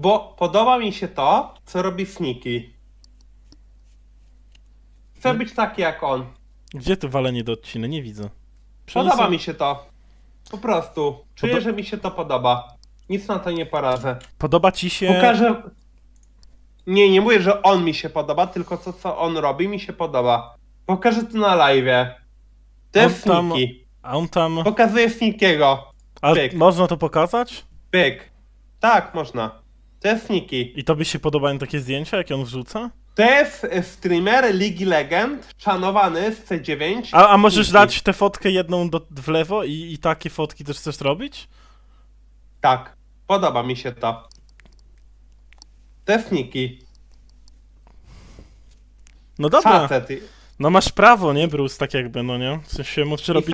bo podoba mi się to, co robi Sniki. Chcę hmm? być taki jak on. Gdzie to walenie do odciny? Nie widzę. Przeniosę- Podoba mi się to. Po prostu. Czuję, Podo- że mi się to podoba. Nic na to nie poradzę. Podoba ci się... Pokażę. Nie, nie mówię, że on mi się podoba, tylko to, co on robi, mi się podoba. Pokażę to na live. To jest tam- Sniki. A on tam... Pokazuję Snikiego. Ale można to pokazać? Pyk. Tak, można. Czesniki. I tobie się podobają takie zdjęcia, jakie on wrzuca? To jest y, streamer Ligi Legend, szanowany z C9. A, a możesz dać tę fotkę jedną do, w lewo i, i takie fotki też chcesz robić? Tak, podoba mi się to. Czesniki. No dobra. Facet. No masz prawo, nie, Bruce, tak jakby, no nie? W sensie możesz robić